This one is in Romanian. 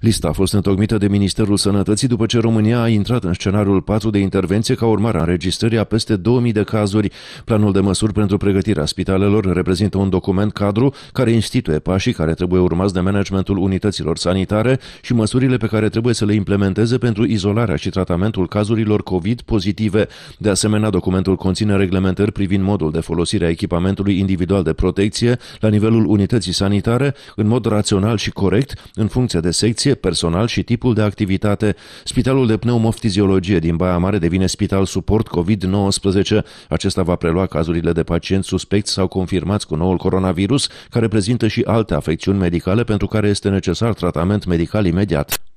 Lista a fost întocmită de Ministerul Sănătății după ce România a intrat în scenariul 4 de intervenție ca urmare a înregistrării a peste 2000 de cazuri. Planul de măsuri pentru pregătirea spitalelor reprezintă un document cadru care instituie pașii care trebuie urmați de managementul unităților sanitare și măsurile pe care trebuie să le implementeze pentru izolarea și tratamentul cazurilor COVID pozitive. De asemenea, documentul conține reglementări privind modul de folosire a echipamentului individual de protecție la nivelul unității sanitare în mod rațional și corect în funcție de secție ce personal și tipul de activitate, Spitalul de Pneumoftiziologie din Baia Mare devine Spital Suport COVID-19. Acesta va prelua cazurile de pacienți suspecți sau confirmați cu noul coronavirus, care prezintă și alte afecțiuni medicale pentru care este necesar tratament medical imediat.